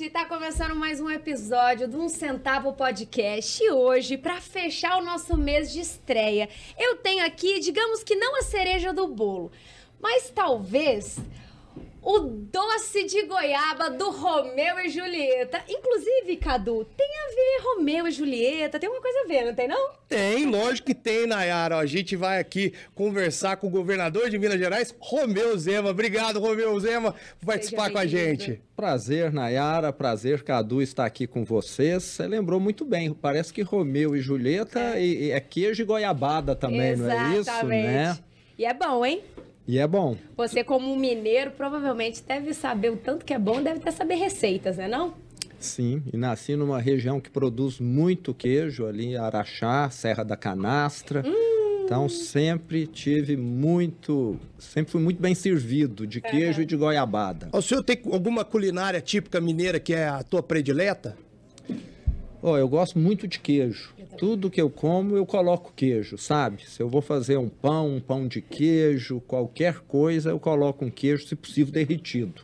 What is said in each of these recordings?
gente, está começando mais um episódio do Um Centavo Podcast e hoje, para fechar o nosso mês de estreia, eu tenho aqui, digamos que não a cereja do bolo, mas talvez o doce de goiaba do Romeu e Julieta. Inclusive, Cadu, tem a ver Romeu e Julieta, tem uma coisa a ver, não tem não? Tem, lógico que tem, Nayara. A gente vai aqui conversar com o governador de Minas Gerais, Romeu Zema. Obrigado, Romeu Zema, por participar com a gente. Prazer, Nayara, prazer, Cadu, estar aqui com vocês. Você lembrou muito bem, parece que Romeu e Julieta é, e, e é queijo e goiabada também, Exatamente. não é isso, né? E é bom, hein? E é bom. Você, como mineiro, provavelmente deve saber o tanto que é bom, deve até saber receitas, né não? Sim, e nasci numa região que produz muito queijo ali, Araxá, Serra da Canastra. Hum. Então sempre tive muito, sempre fui muito bem servido de queijo é. e de goiabada. O senhor tem alguma culinária típica mineira que é a tua predileta? Oh, eu gosto muito de queijo. Tudo que eu como, eu coloco queijo, sabe? Se eu vou fazer um pão, um pão de queijo, qualquer coisa, eu coloco um queijo, se possível, derretido.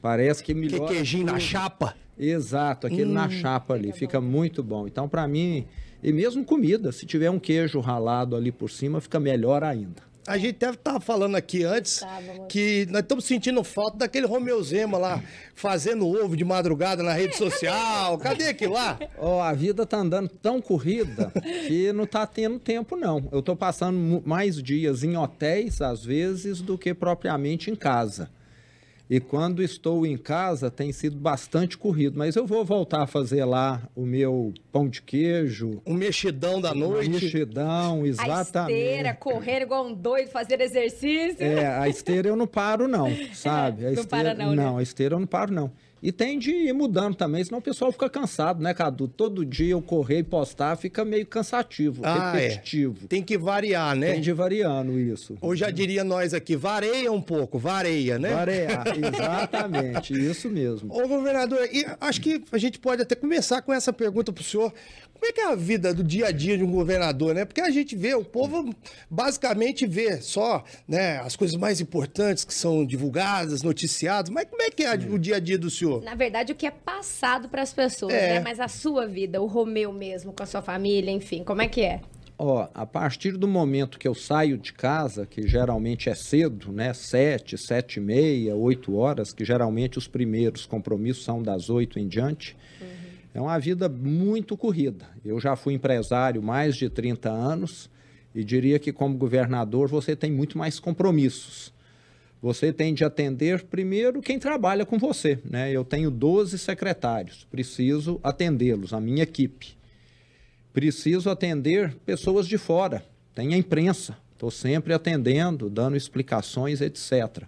Parece que melhor. Que queijinho tudo. na chapa? Exato, aquele hum, na chapa ali. Fica, fica bom. muito bom. Então, para mim, e mesmo comida, se tiver um queijo ralado ali por cima, fica melhor ainda. A gente deve estar tá falando aqui antes tá, que nós estamos sentindo falta daquele Romeu Zema lá, fazendo ovo de madrugada na rede é, social. Cadê, cadê aquilo lá? Oh, a vida tá andando tão corrida que não tá tendo tempo, não. Eu tô passando mais dias em hotéis, às vezes, do que propriamente em casa. E quando estou em casa tem sido bastante corrido, mas eu vou voltar a fazer lá o meu pão de queijo. o mexidão da noite, o Mexidão, exatamente. A esteira, correr igual um doido, fazer exercício. É, a esteira eu não paro não, sabe? A esteira, não para né? não, Não, né? a esteira eu não paro não. E tem de ir mudando também, senão o pessoal fica cansado, né, Cadu? Todo dia eu correr e postar fica meio cansativo, ah, é. repetitivo. É. Tem que variar, né? Tem de variando isso. Ou já diria nós aqui, vareia um pouco, vareia, né? Vareia, exatamente, isso mesmo. Ô, governador, acho que a gente pode até começar com essa pergunta pro senhor. Como é que é a vida do dia a dia de um governador, né? Porque a gente vê, o povo basicamente vê só né, as coisas mais importantes que são divulgadas, noticiadas, mas como é que é Sim. o dia a dia do senhor? Na verdade, o que é passado para as pessoas, é. né? Mas a sua vida, o Romeu mesmo, com a sua família, enfim, como é que é? Ó, a partir do momento que eu saio de casa, que geralmente é cedo, né? Sete, sete e meia, oito horas, que geralmente os primeiros compromissos são das oito em diante. Uhum. É uma vida muito corrida. Eu já fui empresário mais de 30 anos e diria que como governador você tem muito mais compromissos. Você tem de atender primeiro quem trabalha com você. Né? Eu tenho 12 secretários, preciso atendê-los, a minha equipe. Preciso atender pessoas de fora, tem a imprensa, estou sempre atendendo, dando explicações, etc.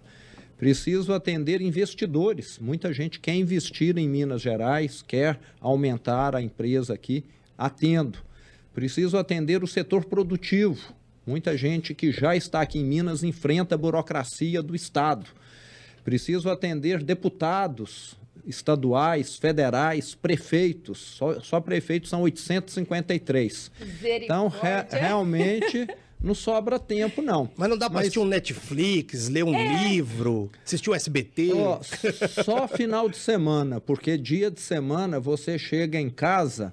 Preciso atender investidores. Muita gente quer investir em Minas Gerais, quer aumentar a empresa aqui, atendo. Preciso atender o setor produtivo. Muita gente que já está aqui em Minas enfrenta a burocracia do Estado. Preciso atender deputados estaduais, federais, prefeitos. Só, só prefeitos são 853. Então, re realmente. não sobra tempo, não. Mas não dá para assistir um Netflix, ler um é. livro, assistir o um SBT? só final de semana, porque dia de semana você chega em casa,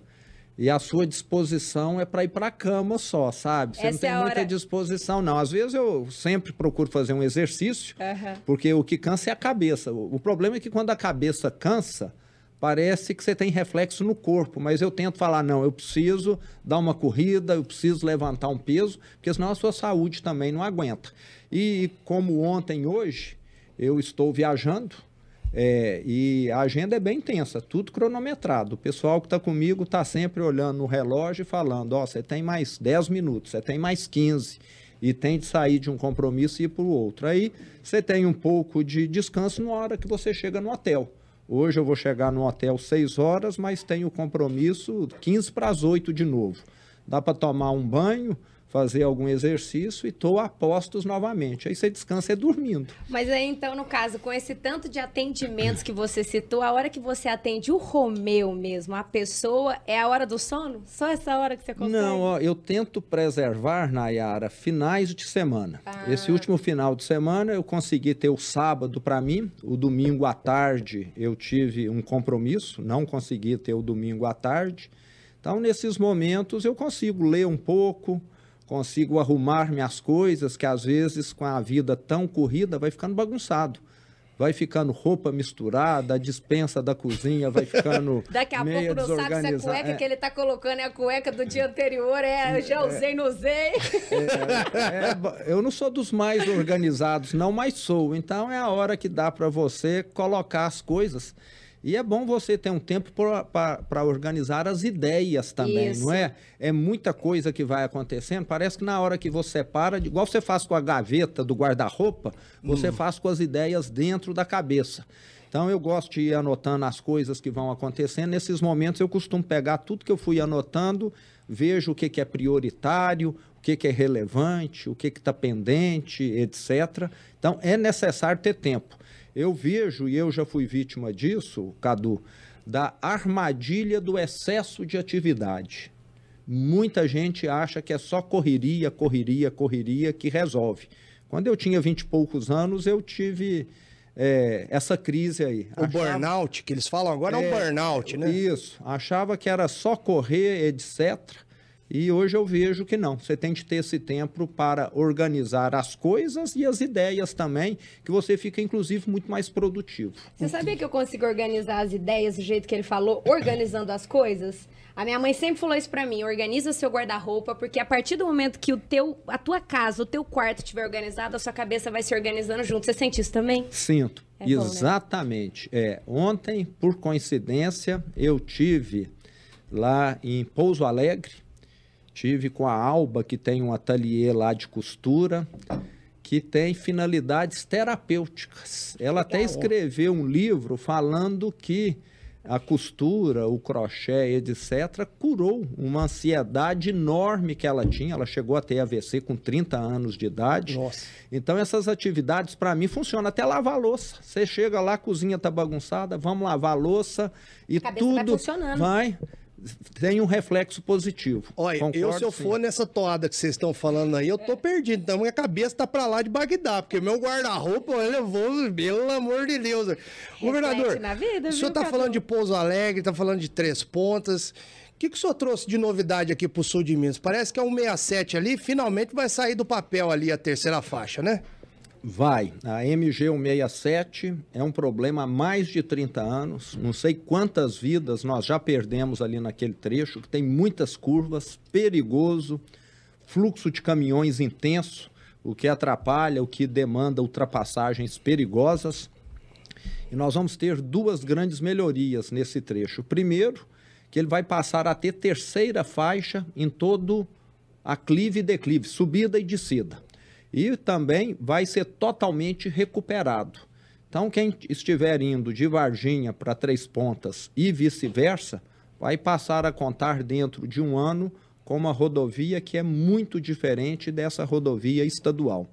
e a sua disposição é para ir para a cama só, sabe? Você Essa não é tem é muita hora... disposição, não. Às vezes eu sempre procuro fazer um exercício, uhum. porque o que cansa é a cabeça. O problema é que quando a cabeça cansa, parece que você tem reflexo no corpo, mas eu tento falar, não, eu preciso dar uma corrida, eu preciso levantar um peso, porque senão a sua saúde também não aguenta. E como ontem, hoje, eu estou viajando, é, e a agenda é bem tensa, tudo cronometrado. O pessoal que está comigo está sempre olhando no relógio e falando: ó, oh, você tem mais 10 minutos, você tem mais 15, e tem de sair de um compromisso e ir para o outro. Aí você tem um pouco de descanso na hora que você chega no hotel. Hoje eu vou chegar no hotel 6 horas, mas tenho compromisso 15 para as 8 de novo. Dá para tomar um banho, fazer algum exercício e estou a postos novamente. Aí você descansa é dormindo. Mas aí então, no caso, com esse tanto de atendimentos que você citou, a hora que você atende o Romeu mesmo, a pessoa, é a hora do sono? Só essa hora que você consegue? Não, ó, eu tento preservar, Nayara, finais de semana. Ah. Esse último final de semana eu consegui ter o sábado para mim, o domingo à tarde eu tive um compromisso, não consegui ter o domingo à tarde. Então, nesses momentos, eu consigo ler um pouco, consigo arrumar minhas coisas, que às vezes com a vida tão corrida vai ficando bagunçado. Vai ficando roupa misturada, a dispensa da cozinha vai ficando. Daqui a pouco não sabe se é a cueca é... que ele está colocando é a cueca do dia anterior, é eu já é. usei, é... não usei. É... é eu não sou dos mais organizados, não, mas sou. Então é a hora que dá para você colocar as coisas. E é bom você ter um tempo para organizar as ideias também, Isso. não é? É muita coisa que vai acontecendo. Parece que na hora que você para, igual você faz com a gaveta do guarda-roupa, você hum. faz com as ideias dentro da cabeça. Então eu gosto de ir anotando as coisas que vão acontecendo. Nesses momentos eu costumo pegar tudo que eu fui anotando, vejo o que, que é prioritário, o que, que é relevante, o que está pendente, etc. Então, é necessário ter tempo. Eu vejo, e eu já fui vítima disso, Cadu, da armadilha do excesso de atividade. Muita gente acha que é só correria, correria, correria que resolve. Quando eu tinha vinte e poucos anos, eu tive é, essa crise aí. O achava... burnout, que eles falam agora é, é um burnout, né? Isso. Achava que era só correr, etc. E hoje eu vejo que não. Você tem que ter esse tempo para organizar as coisas e as ideias também, que você fica, inclusive, muito mais produtivo. Você sabia que eu consigo organizar as ideias do jeito que ele falou, organizando as coisas? A minha mãe sempre falou isso para mim: organiza seu guarda-roupa, porque a partir do momento que o teu, a tua casa, o teu quarto estiver organizado, a sua cabeça vai se organizando junto. Você sente isso também? Sinto. É Exatamente. Bom, né? é, ontem, por coincidência, eu tive lá em Pouso Alegre Tive com a Alba, que tem um ateliê lá de costura, que tem finalidades terapêuticas. Ela até escreveu um livro falando que a costura, o crochê, etc., curou uma ansiedade enorme que ela tinha. Ela chegou a ter AVC com 30 anos de idade. Nossa. Então, essas atividades, para mim, funcionam. Até lavar louça. Você chega lá, a cozinha tá bagunçada, vamos lavar louça e a tudo. Vai funcionando. Vai tem um reflexo positivo. Olha, Concordo, eu se eu sim. for nessa toada que vocês estão falando aí, eu tô perdido. Então minha cabeça tá para lá de Bagdá, porque meu guarda-roupa, eu vou, pelo amor de Deus. Governador, na vida, o senhor viu, tá Cadu? falando de Pouso Alegre, tá falando de Três Pontas. O que, que o senhor trouxe de novidade aqui pro sul de Minas? Parece que é um 67 ali, finalmente vai sair do papel ali a terceira faixa, né? Vai. A MG167 é um problema há mais de 30 anos. Não sei quantas vidas nós já perdemos ali naquele trecho, que tem muitas curvas, perigoso, fluxo de caminhões intenso, o que atrapalha, o que demanda ultrapassagens perigosas. E nós vamos ter duas grandes melhorias nesse trecho. Primeiro, que ele vai passar a ter terceira faixa em todo aclive e declive, subida e descida e também vai ser totalmente recuperado. Então, quem estiver indo de Varginha para Três Pontas e vice-versa, vai passar a contar dentro de um ano com uma rodovia que é muito diferente dessa rodovia estadual.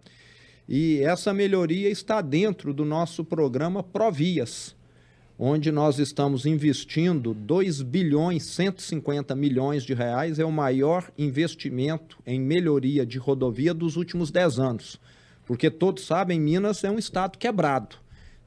E essa melhoria está dentro do nosso programa Provias, onde nós estamos investindo 2 bilhões 150 milhões de reais, é o maior investimento em melhoria de rodovia dos últimos 10 anos. Porque todos sabem, Minas é um estado quebrado.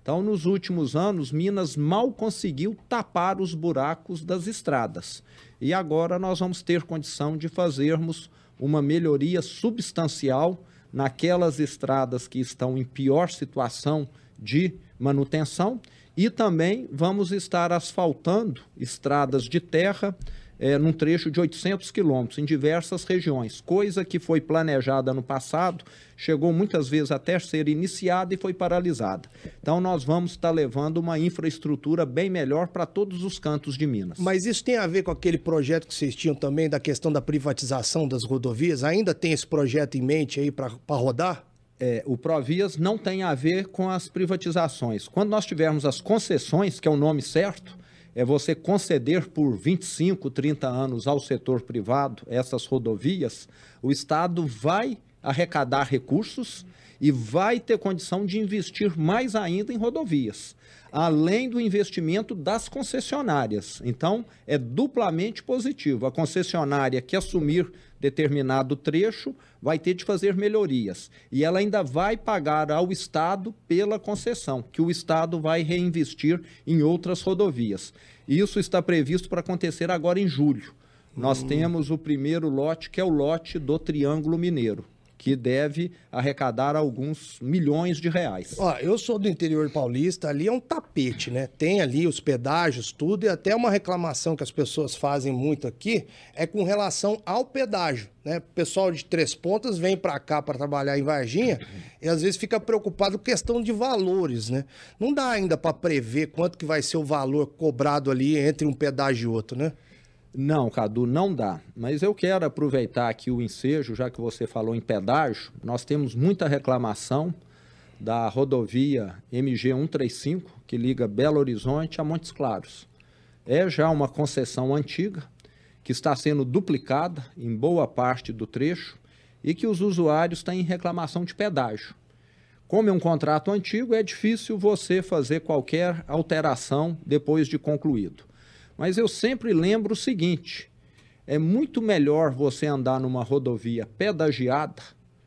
Então, nos últimos anos, Minas mal conseguiu tapar os buracos das estradas. E agora nós vamos ter condição de fazermos uma melhoria substancial naquelas estradas que estão em pior situação de manutenção e também vamos estar asfaltando estradas de terra é, num trecho de 800 quilômetros em diversas regiões, coisa que foi planejada no passado, chegou muitas vezes até ser iniciada e foi paralisada. Então, nós vamos estar levando uma infraestrutura bem melhor para todos os cantos de Minas. Mas isso tem a ver com aquele projeto que vocês tinham também da questão da privatização das rodovias? Ainda tem esse projeto em mente aí para rodar? é, o Provias não tem a ver com as privatizações. Quando nós tivermos as concessões, que é o nome certo, é você conceder por 25, 30 anos ao setor privado essas rodovias, o Estado vai arrecadar recursos e vai ter condição de investir mais ainda em rodovias, além do investimento das concessionárias. Então, é duplamente positivo. A concessionária que assumir determinado trecho, vai ter de fazer melhorias. E ela ainda vai pagar ao Estado pela concessão, que o Estado vai reinvestir em outras rodovias. Isso está previsto para acontecer agora em julho. Nós hum. temos o primeiro lote, que é o lote do Triângulo Mineiro que deve arrecadar alguns milhões de reais. Ó, eu sou do interior paulista, ali é um tapete, né? Tem ali os pedágios, tudo, e até uma reclamação que as pessoas fazem muito aqui é com relação ao pedágio. Né? O pessoal de Três Pontas vem para cá para trabalhar em Varginha e às vezes fica preocupado com questão de valores, né? Não dá ainda para prever quanto que vai ser o valor cobrado ali entre um pedágio e outro, né? Não, Cadu, não dá. Mas eu quero aproveitar aqui o ensejo, já que você falou em pedágio. Nós temos muita reclamação da rodovia MG 135, que liga Belo Horizonte a Montes Claros. É já uma concessão antiga, que está sendo duplicada em boa parte do trecho e que os usuários têm reclamação de pedágio. Como é um contrato antigo, é difícil você fazer qualquer alteração depois de concluído. Mas eu sempre lembro o seguinte: é muito melhor você andar numa rodovia pedagiada.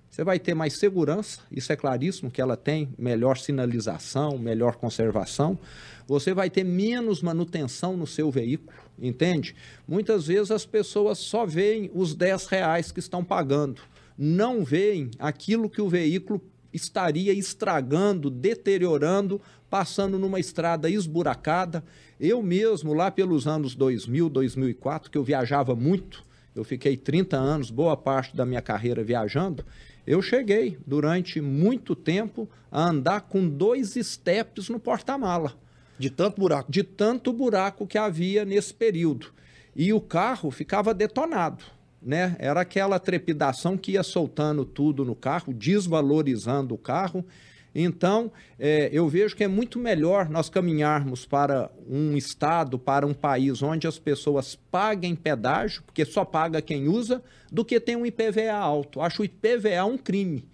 Você vai ter mais segurança, isso é claríssimo que ela tem melhor sinalização, melhor conservação. Você vai ter menos manutenção no seu veículo, entende? Muitas vezes as pessoas só veem os 10 reais que estão pagando, não veem aquilo que o veículo estaria estragando, deteriorando, passando numa estrada esburacada. Eu mesmo, lá pelos anos 2000, 2004, que eu viajava muito, eu fiquei 30 anos, boa parte da minha carreira viajando, eu cheguei durante muito tempo a andar com dois estepes no porta-mala. De tanto buraco? De tanto buraco que havia nesse período. E o carro ficava detonado né? Era aquela trepidação que ia soltando tudo no carro, desvalorizando o carro. Então, é, eu vejo que é muito melhor nós caminharmos para um estado, para um país onde as pessoas paguem pedágio, porque só paga quem usa, do que ter um IPVA alto. Acho o IPVA um crime.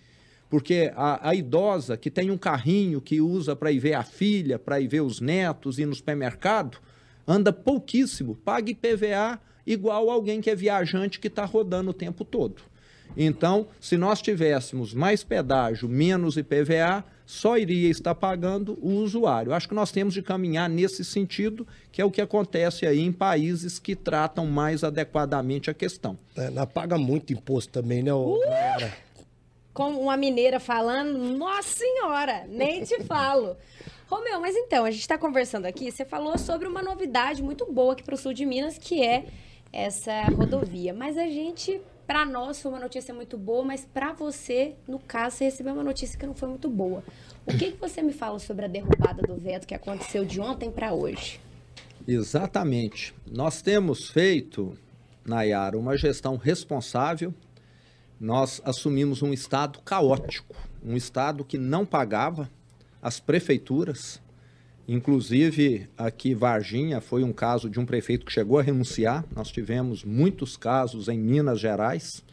Porque a, a idosa que tem um carrinho que usa para ir ver a filha, para ir ver os netos, ir no supermercado, anda pouquíssimo, paga IPVA igual alguém que é viajante que está rodando o tempo todo. Então, se nós tivéssemos mais pedágio, menos IPVA, só iria estar pagando o usuário. Acho que nós temos de caminhar nesse sentido, que é o que acontece aí em países que tratam mais adequadamente a questão. Ela é, paga muito imposto também, né, uh! galera? Como uma mineira falando, nossa senhora, nem te falo. Romeu, mas então, a gente está conversando aqui, você falou sobre uma novidade muito boa aqui para o sul de Minas, que é essa rodovia. Mas a gente, para nós, foi uma notícia muito boa, mas para você, no caso, você recebeu uma notícia que não foi muito boa. O que, que você me fala sobre a derrubada do veto que aconteceu de ontem para hoje? Exatamente. Nós temos feito, Nayara, uma gestão responsável. Nós assumimos um Estado caótico, um Estado que não pagava as prefeituras, Inclusive, aqui Varginha foi um caso de um prefeito que chegou a renunciar. Nós tivemos muitos casos em Minas Gerais,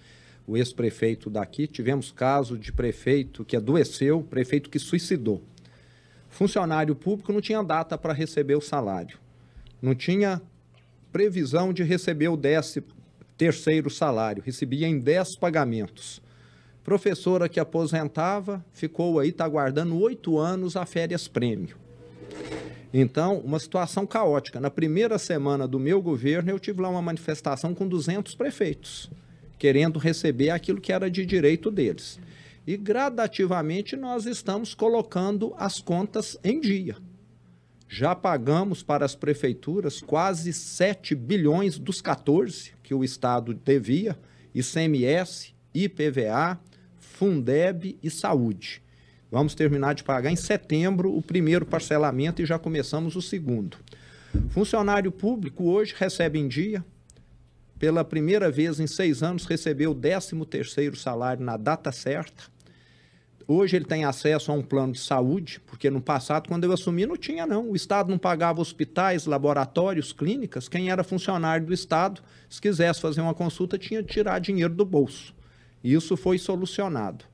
o ex-prefeito daqui. Tivemos caso de prefeito que adoeceu, prefeito que suicidou. Funcionário público não tinha data para receber o salário, não tinha previsão de receber o décimo terceiro salário, recebia em 10 pagamentos. Professora que aposentava ficou aí, está aguardando oito anos a férias prêmio então, uma situação caótica. Na primeira semana do meu governo, eu tive lá uma manifestação com 200 prefeitos, querendo receber aquilo que era de direito deles. E gradativamente nós estamos colocando as contas em dia. Já pagamos para as prefeituras quase 7 bilhões dos 14 que o Estado devia, ICMS, IPVA, Fundeb e Saúde. Vamos terminar de pagar em setembro o primeiro parcelamento e já começamos o segundo. Funcionário público hoje recebe em dia. Pela primeira vez em seis anos, recebeu o 13 terceiro salário na data certa. Hoje ele tem acesso a um plano de saúde, porque no passado, quando eu assumi, não tinha não. O Estado não pagava hospitais, laboratórios, clínicas. Quem era funcionário do Estado, se quisesse fazer uma consulta, tinha de tirar dinheiro do bolso. Isso foi solucionado.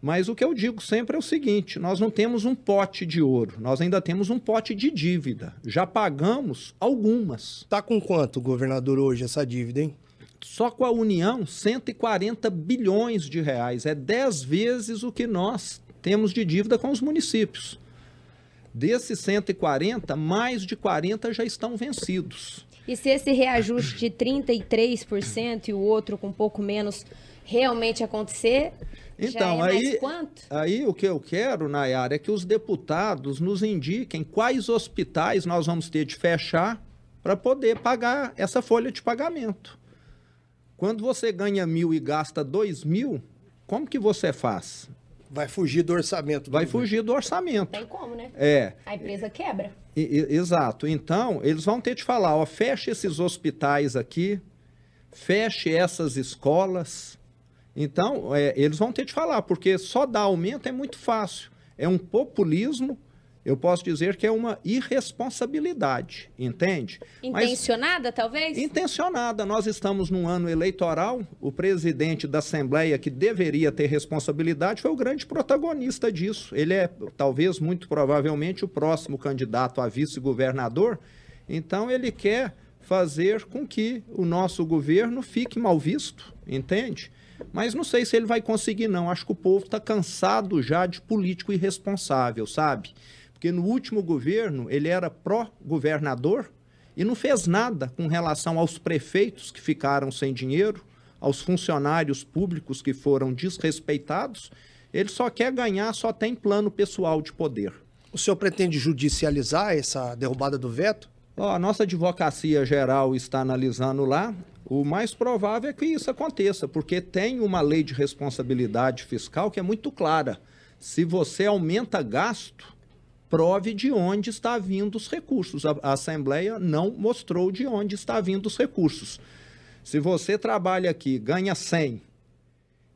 Mas o que eu digo sempre é o seguinte: nós não temos um pote de ouro, nós ainda temos um pote de dívida. Já pagamos algumas. Tá com quanto, governador, hoje essa dívida, hein? Só com a União, 140 bilhões de reais. É 10 vezes o que nós temos de dívida com os municípios. Desses 140, mais de 40 já estão vencidos. E se esse reajuste de 33% e o outro com um pouco menos realmente acontecer, então, é aí, aí o que eu quero, Nayara, é que os deputados nos indiquem quais hospitais nós vamos ter de fechar para poder pagar essa folha de pagamento. Quando você ganha mil e gasta dois mil, como que você faz? Vai fugir do orçamento. Do Vai governo. fugir do orçamento. Tem como, né? É. A empresa quebra. E, e, exato. Então, eles vão ter de falar, ó, feche esses hospitais aqui, feche essas escolas, então, é, eles vão ter de falar, porque só dar aumento é muito fácil. É um populismo eu posso dizer que é uma irresponsabilidade, entende? Intencionada, Mas, talvez? Intencionada. Nós estamos num ano eleitoral, o presidente da Assembleia, que deveria ter responsabilidade, foi o grande protagonista disso. Ele é, talvez, muito provavelmente, o próximo candidato a vice-governador. Então, ele quer fazer com que o nosso governo fique mal visto, entende? Mas não sei se ele vai conseguir, não. Acho que o povo está cansado já de político irresponsável, sabe? Porque no último governo ele era pró-governador e não fez nada com relação aos prefeitos que ficaram sem dinheiro, aos funcionários públicos que foram desrespeitados. Ele só quer ganhar, só tem plano pessoal de poder. O senhor pretende judicializar essa derrubada do veto? Ó, a nossa advocacia geral está analisando lá. O mais provável é que isso aconteça, porque tem uma lei de responsabilidade fiscal que é muito clara. Se você aumenta gasto, prove de onde está vindo os recursos. A, a Assembleia não mostrou de onde está vindo os recursos. Se você trabalha aqui, ganha 100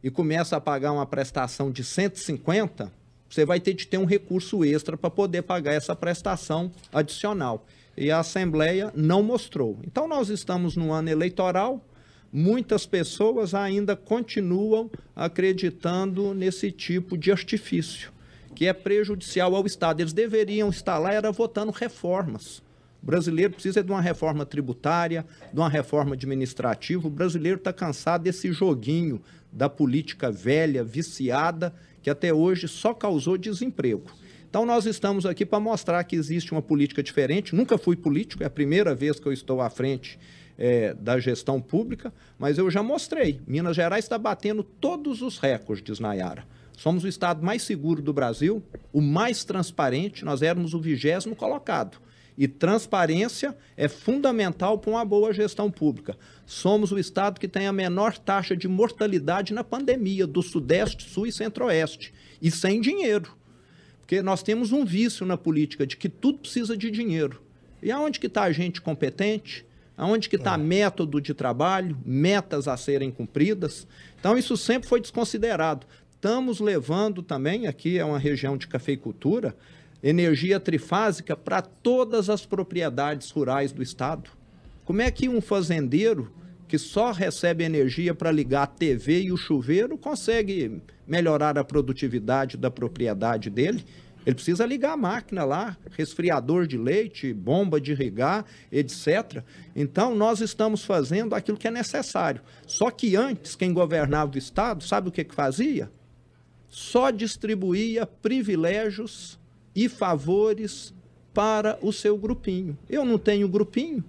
e começa a pagar uma prestação de 150, você vai ter de ter um recurso extra para poder pagar essa prestação adicional e a Assembleia não mostrou. Então, nós estamos no ano eleitoral, muitas pessoas ainda continuam acreditando nesse tipo de artifício, que é prejudicial ao Estado. Eles deveriam estar lá era votando reformas. O brasileiro precisa de uma reforma tributária, de uma reforma administrativa. O brasileiro está cansado desse joguinho da política velha, viciada, que até hoje só causou desemprego. Então, nós estamos aqui para mostrar que existe uma política diferente. Nunca fui político, é a primeira vez que eu estou à frente é, da gestão pública, mas eu já mostrei. Minas Gerais está batendo todos os recordes, Nayara. Somos o estado mais seguro do Brasil, o mais transparente, nós éramos o vigésimo colocado. E transparência é fundamental para uma boa gestão pública. Somos o estado que tem a menor taxa de mortalidade na pandemia do Sudeste, Sul e Centro-Oeste. E sem dinheiro. Porque nós temos um vício na política de que tudo precisa de dinheiro. E aonde que está a gente competente? Aonde que está é. método de trabalho, metas a serem cumpridas? Então, isso sempre foi desconsiderado. Estamos levando também, aqui é uma região de cafeicultura, energia trifásica para todas as propriedades rurais do Estado. Como é que um fazendeiro que só recebe energia para ligar a TV e o chuveiro, consegue melhorar a produtividade da propriedade dele. Ele precisa ligar a máquina lá, resfriador de leite, bomba de irrigar, etc. Então, nós estamos fazendo aquilo que é necessário. Só que antes, quem governava o Estado, sabe o que, que fazia? Só distribuía privilégios e favores para o seu grupinho. Eu não tenho grupinho,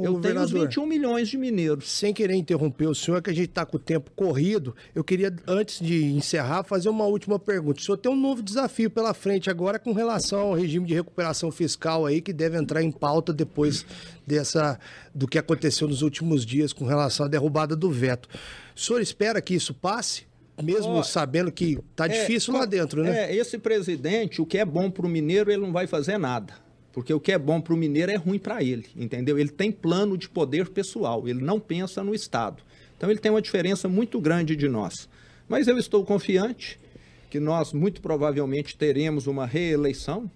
eu tenho os 21 milhões de mineiros. Sem querer interromper o senhor, que a gente está com o tempo corrido, eu queria, antes de encerrar, fazer uma última pergunta. O senhor tem um novo desafio pela frente agora com relação ao regime de recuperação fiscal aí, que deve entrar em pauta depois dessa do que aconteceu nos últimos dias com relação à derrubada do veto. O senhor espera que isso passe? mesmo oh, sabendo que está é, difícil é, lá dentro, né? É, esse presidente, o que é bom para o mineiro, ele não vai fazer nada. Porque o que é bom para o mineiro é ruim para ele, entendeu? Ele tem plano de poder pessoal, ele não pensa no Estado. Então ele tem uma diferença muito grande de nós. Mas eu estou confiante que nós muito provavelmente teremos uma reeleição,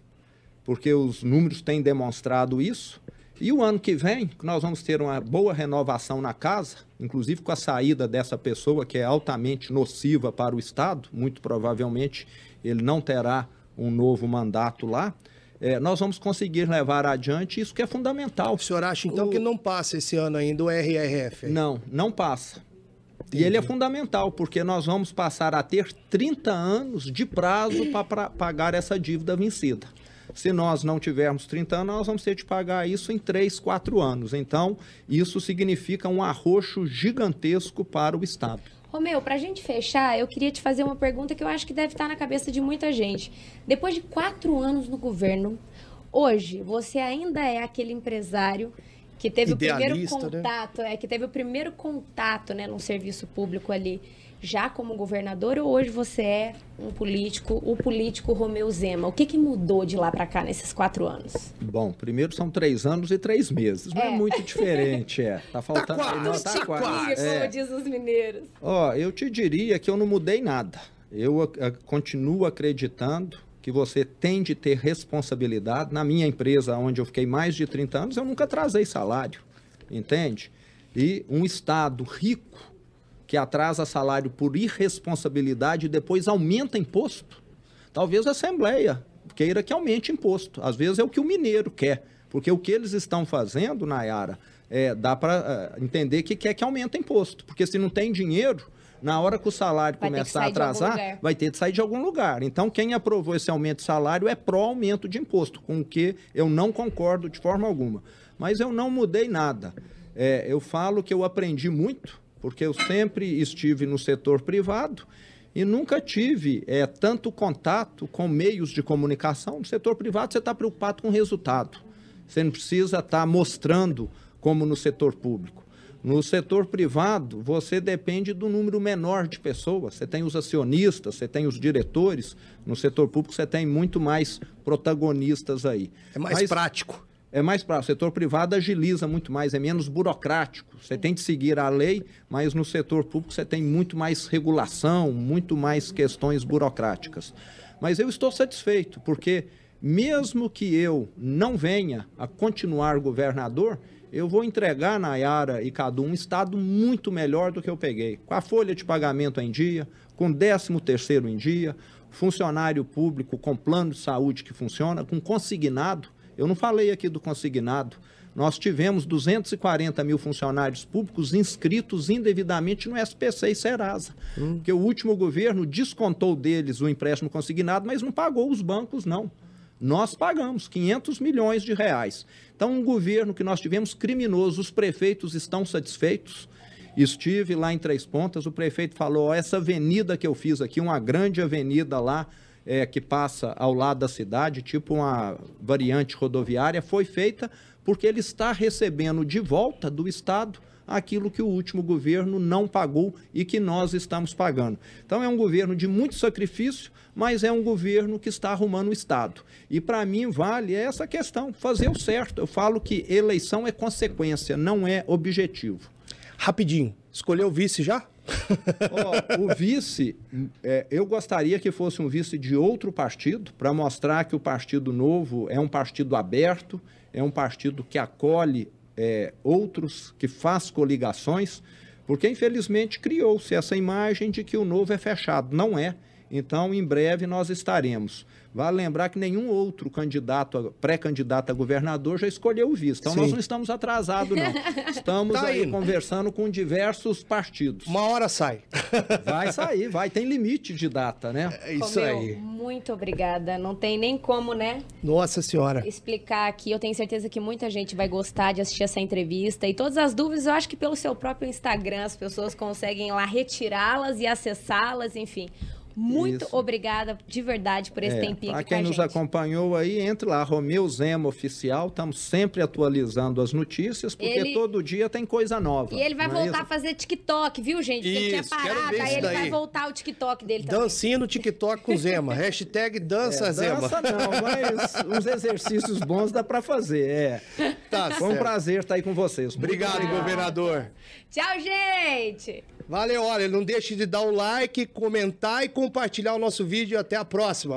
porque os números têm demonstrado isso. E o ano que vem, nós vamos ter uma boa renovação na casa, inclusive com a saída dessa pessoa que é altamente nociva para o Estado, muito provavelmente ele não terá um novo mandato lá é, nós vamos conseguir levar adiante isso que é fundamental. O senhor acha, então, o... que não passa esse ano ainda o RRF? Aí? Não, não passa. Entendi. E ele é fundamental, porque nós vamos passar a ter 30 anos de prazo para pagar essa dívida vencida. Se nós não tivermos 30 anos, nós vamos ter de pagar isso em 3, 4 anos. Então, isso significa um arroxo gigantesco para o Estado. Ô meu, pra gente fechar, eu queria te fazer uma pergunta que eu acho que deve estar tá na cabeça de muita gente. Depois de quatro anos no governo, hoje você ainda é aquele empresário que teve Idealista, o primeiro né? contato, né? é que teve o primeiro contato, né, num serviço público ali já como governador ou hoje você é um político, o político Romeu Zema? O que, que mudou de lá para cá nesses quatro anos? Bom, primeiro são três anos e três meses. Não é, é muito diferente, é. Tá, tá faltando. Tá quase, tá tá quase. É. como dizem os mineiros. Ó, eu te diria que eu não mudei nada. Eu continuo acreditando que você tem de ter responsabilidade. Na minha empresa, onde eu fiquei mais de 30 anos, eu nunca trazei salário, entende? E um Estado rico que atrasa salário por irresponsabilidade e depois aumenta imposto. Talvez a Assembleia queira que aumente imposto. Às vezes é o que o mineiro quer, porque o que eles estão fazendo, Nayara, é, dá para é, entender que quer que aumente imposto. Porque se não tem dinheiro, na hora que o salário vai começar a atrasar, vai ter de sair de algum lugar. Então, quem aprovou esse aumento de salário é pró-aumento de imposto, com o que eu não concordo de forma alguma. Mas eu não mudei nada. É, eu falo que eu aprendi muito porque eu sempre estive no setor privado e nunca tive é, tanto contato com meios de comunicação. No setor privado, você está preocupado com resultado. Você não precisa estar tá mostrando como no setor público. No setor privado, você depende do número menor de pessoas. Você tem os acionistas, você tem os diretores. No setor público, você tem muito mais protagonistas aí. É mais Mas, prático é mais para o setor privado agiliza muito mais, é menos burocrático. Você tem que seguir a lei, mas no setor público você tem muito mais regulação, muito mais questões burocráticas. Mas eu estou satisfeito, porque mesmo que eu não venha a continuar governador, eu vou entregar Nayara e Cadu um estado muito melhor do que eu peguei, com a folha de pagamento em dia, com 13 terceiro em dia, funcionário público com plano de saúde que funciona, com consignado eu não falei aqui do consignado. Nós tivemos 240 mil funcionários públicos inscritos indevidamente no SPC e Serasa. Hum. Porque o último governo descontou deles o empréstimo consignado, mas não pagou os bancos, não. Nós pagamos 500 milhões de reais. Então, um governo que nós tivemos criminoso, os prefeitos estão satisfeitos. Estive lá em Três Pontas, o prefeito falou: ó, essa avenida que eu fiz aqui, uma grande avenida lá, é, que passa ao lado da cidade, tipo uma variante rodoviária, foi feita porque ele está recebendo de volta do Estado aquilo que o último governo não pagou e que nós estamos pagando. Então é um governo de muito sacrifício, mas é um governo que está arrumando o Estado. E para mim vale essa questão, fazer o certo. Eu falo que eleição é consequência, não é objetivo. Rapidinho, Escolheu o vice já? oh, o vice, é, eu gostaria que fosse um vice de outro partido, para mostrar que o Partido Novo é um partido aberto, é um partido que acolhe é, outros, que faz coligações, porque infelizmente criou-se essa imagem de que o Novo é fechado. Não é. Então, em breve, nós estaremos Vale lembrar que nenhum outro candidato, pré-candidato a governador, já escolheu o vice. Então Sim. nós não estamos atrasados, não. Estamos tá aí indo. conversando com diversos partidos. Uma hora sai. Vai sair, vai. Tem limite de data, né? É isso aí. Muito obrigada. Não tem nem como, né? Nossa Senhora. Explicar aqui. Eu tenho certeza que muita gente vai gostar de assistir essa entrevista. E todas as dúvidas, eu acho que pelo seu próprio Instagram as pessoas conseguem lá retirá-las e acessá-las, enfim. Muito Isso. obrigada de verdade por esse é, tempinho aqui quem nos acompanhou aí, entre lá, Romeu Zema Oficial, estamos sempre atualizando as notícias, porque ele... todo dia tem coisa nova. E ele vai é voltar é a fazer TikTok, viu, gente? Isso, ele tinha parado, aí ele daí. vai voltar o TikTok dele também. Dancinha no TikTok com Zema, hashtag dança, é, Zema. Dança não, mas uns exercícios bons dá para fazer, é. Tá Foi certo. um prazer estar aí com vocês. Obrigado, Obrigado. governador. Tchau, gente! Valeu, olha, não deixe de dar o like, comentar e compartilhar o nosso vídeo. Até a próxima.